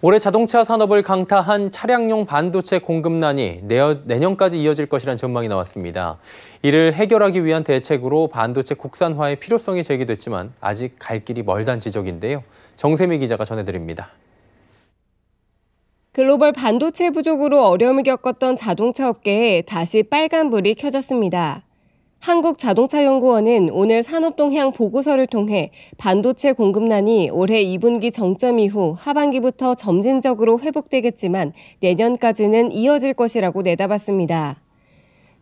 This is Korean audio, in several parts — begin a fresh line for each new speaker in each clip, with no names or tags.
올해 자동차 산업을 강타한 차량용 반도체 공급난이 내년까지 이어질 것이란 전망이 나왔습니다. 이를 해결하기 위한 대책으로 반도체 국산화의 필요성이 제기됐지만 아직 갈 길이 멀단 지적인데요. 정세미 기자가 전해드립니다.
글로벌 반도체 부족으로 어려움을 겪었던 자동차 업계에 다시 빨간불이 켜졌습니다. 한국자동차연구원은 오늘 산업동향 보고서를 통해 반도체 공급난이 올해 2분기 정점 이후 하반기부터 점진적으로 회복되겠지만 내년까지는 이어질 것이라고 내다봤습니다.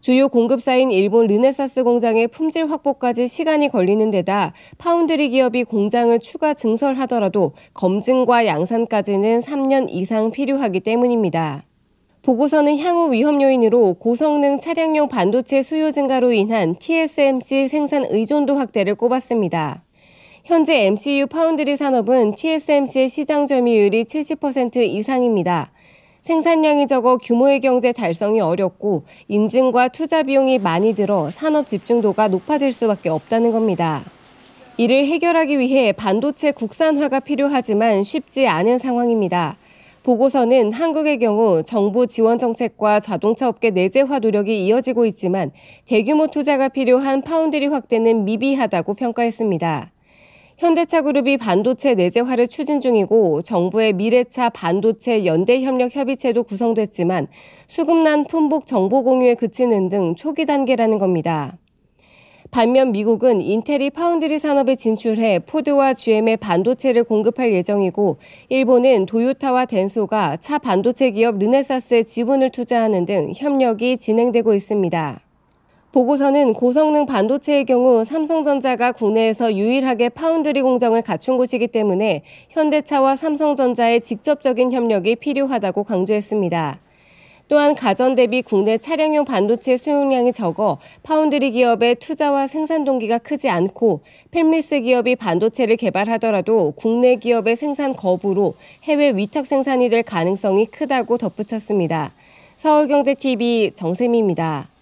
주요 공급사인 일본 르네사스 공장의 품질 확보까지 시간이 걸리는 데다 파운드리 기업이 공장을 추가 증설하더라도 검증과 양산까지는 3년 이상 필요하기 때문입니다. 보고서는 향후 위험 요인으로 고성능 차량용 반도체 수요 증가로 인한 TSMC 생산 의존도 확대를 꼽았습니다. 현재 MCU 파운드리 산업은 TSMC의 시장 점유율이 70% 이상입니다. 생산량이 적어 규모의 경제 달성이 어렵고 인증과 투자 비용이 많이 들어 산업 집중도가 높아질 수밖에 없다는 겁니다. 이를 해결하기 위해 반도체 국산화가 필요하지만 쉽지 않은 상황입니다. 보고서는 한국의 경우 정부 지원 정책과 자동차 업계 내재화 노력이 이어지고 있지만 대규모 투자가 필요한 파운드리 확대는 미비하다고 평가했습니다. 현대차 그룹이 반도체 내재화를 추진 중이고 정부의 미래차 반도체 연대 협력 협의체도 구성됐지만 수급난 품목 정보 공유에 그치는 등 초기 단계라는 겁니다. 반면 미국은 인텔이 파운드리 산업에 진출해 포드와 GM의 반도체를 공급할 예정이고 일본은 도요타와 덴소가 차 반도체 기업 르네사스에 지분을 투자하는 등 협력이 진행되고 있습니다. 보고서는 고성능 반도체의 경우 삼성전자가 국내에서 유일하게 파운드리 공정을 갖춘 곳이기 때문에 현대차와 삼성전자의 직접적인 협력이 필요하다고 강조했습니다. 또한 가전 대비 국내 차량용 반도체 수용량이 적어 파운드리 기업의 투자와 생산 동기가 크지 않고 펠리스 기업이 반도체를 개발하더라도 국내 기업의 생산 거부로 해외 위탁 생산이 될 가능성이 크다고 덧붙였습니다. 서울경제TV 정세미입니다.